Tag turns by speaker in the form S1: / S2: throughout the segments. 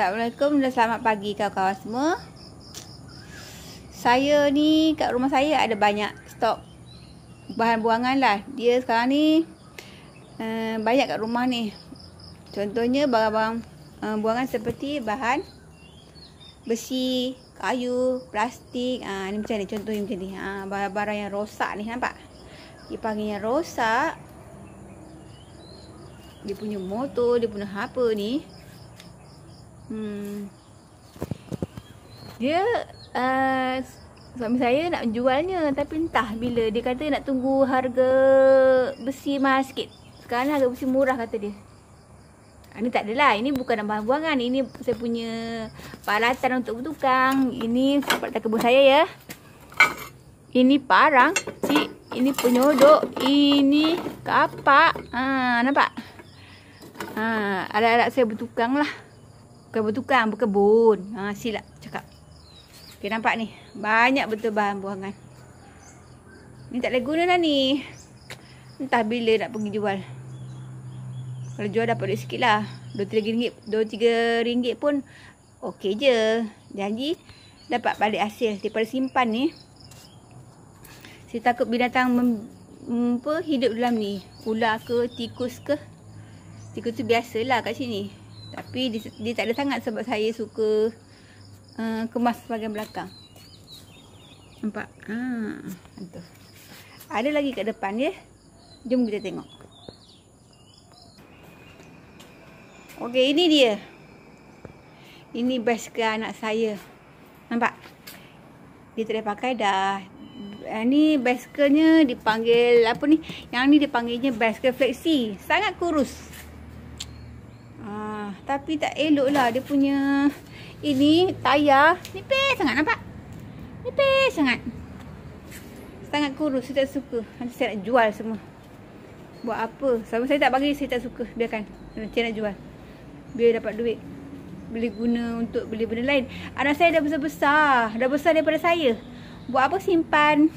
S1: Assalamualaikum dan selamat pagi kawan-kawan semua Saya ni kat rumah saya ada banyak stok bahan buangan lah Dia sekarang ni uh, banyak kat rumah ni Contohnya barang-barang uh, buangan seperti bahan besi, kayu, plastik uh, Ni macam ni contohnya macam ni ah, Barang-barang uh, yang rosak ni nampak Dia panggilnya rosak Dia punya motor, dia punya apa ni Hmm. Dia uh, Suami saya nak jualnya Tapi entah bila Dia kata nak tunggu harga Besi mahal sikit Sekarang harga besi murah kata dia Ini ah, tak adalah Ini bukan nak buangan Ini saya punya peralatan untuk bertukang Ini Paralatan kebun saya ya Ini parang si Ini penyodok Ini Kapak ha, Nampak ha, ah, Alat-alat saya bertukang lah Bukan bertukang, berkebun. Ha, silap cakap. Okey, nampak ni. Banyak betul bahan buangan. Ni tak boleh guna lah ni. Entah bila nak pergi jual. Kalau jual dapat duit sikit lah. RM2, ringgit 3 pun okey je. Janji dapat balik hasil daripada simpan ni. Saya takut binatang mem, mm, apa, hidup dalam ni. Ular ke, tikus ke. Tikus tu biasalah kat sini. Tapi dia, dia tak ada sangat sebab saya suka uh, kemas bahagian belakang. Nampak? Ha, tu. Ada lagi kat depan ya. Jom kita tengok. Okey, ini dia. Ini best ke anak saya. Nampak? Dia tak pakai dah. Ini eh, bicycle-nya dipanggil apa ni? Yang ni dipanggilnya bicycle flexi. Sangat kurus. Tapi tak elok lah dia punya Ini tayar Nipis sangat nampak Nipis sangat Sangat kurus saya tak suka Nanti saya nak jual semua Buat apa Sebab saya tak bagi saya tak suka Biarkan Saya nak jual Biar dapat duit beli guna untuk beli benda lain Anak saya dah besar-besar Dah besar daripada saya Buat apa simpan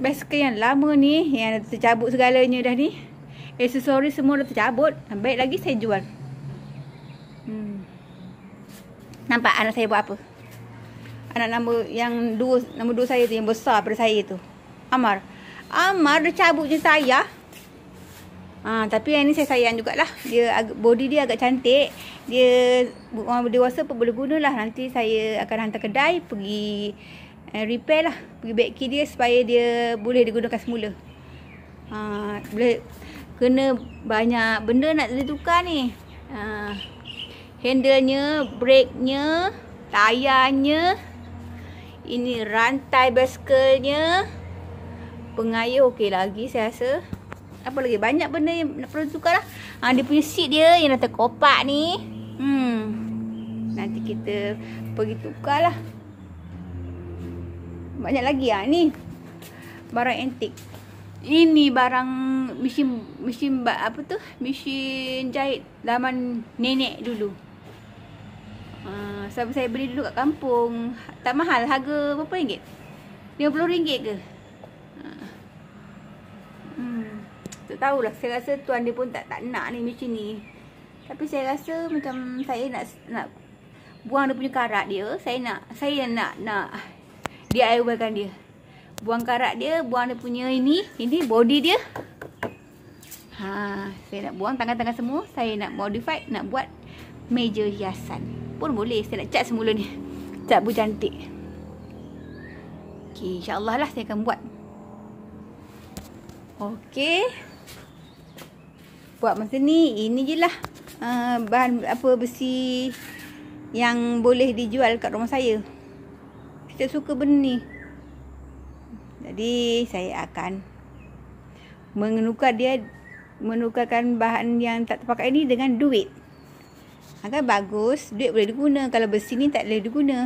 S1: Basikal yang lama ni Yang tercabut segalanya dah ni Aksesori semua dah tercabut Baik lagi saya jual Hmm. Nampak anak saya buat apa? Anak nombor yang dua, nombor dua saya tu yang besar pada saya tu. Amar. Amar dia cabut je saya. Ha, tapi yang ni saya sayang jugalah. Dia body dia agak cantik. Dia orang dewasa pun boleh gunalah. Nanti saya akan hantar kedai pergi eh, repair lah. Pergi back dia supaya dia boleh digunakan semula. Ha, boleh kena banyak benda nak ditukar ni. Ha handlenya, breknya, tayarnya, ini rantai basikalnya, pengayuh okey lagi saya rasa. Apa lagi? Banyak benda yang nak perlu tukar lah. Ha, dia punya seat dia yang dah terkopak ni. Hmm. Nanti kita pergi tukar lah. Banyak lagi lah ni. Barang antik. Ini barang mesin mesin apa tu? Mesin jahit zaman nenek dulu. Ah, sebab saya beli dulu kat kampung Tak mahal harga berapa ringgit? RM50 ke? Uh. Hmm. Tak tahulah saya rasa tuan dia pun tak, tak nak ni macam ni Tapi saya rasa macam saya nak nak Buang dia punya karat dia Saya nak saya nak nak DIYkan dia Buang karat dia, buang dia punya ini Ini body dia Ha, saya nak buang tangan-tangan semua Saya nak modify, nak buat Meja hiasan pun boleh Saya nak cat semula ni Cat bu cantik Okay insyaAllah lah saya akan buat Okay Buat masa ni Ini je lah uh, Bahan apa besi Yang boleh dijual kat rumah saya Saya suka benda ni Jadi saya akan Menukar dia Menukarkan bahan yang tak terpakai ni Dengan duit Kan bagus. Duit boleh diguna. Kalau besi ni tak boleh diguna.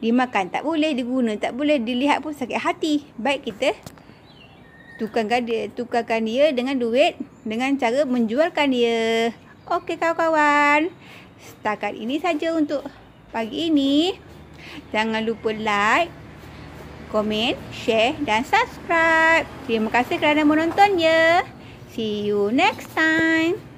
S1: Dimakan tak boleh. Diguna tak boleh. Dilihat pun sakit hati. Baik kita tukarkan dia, tukarkan dia dengan duit. Dengan cara menjualkan dia. Okey kawan-kawan. Setakat ini saja untuk pagi ini. Jangan lupa like. Komen, share dan subscribe. Terima kasih kerana menonton ya. See you next time.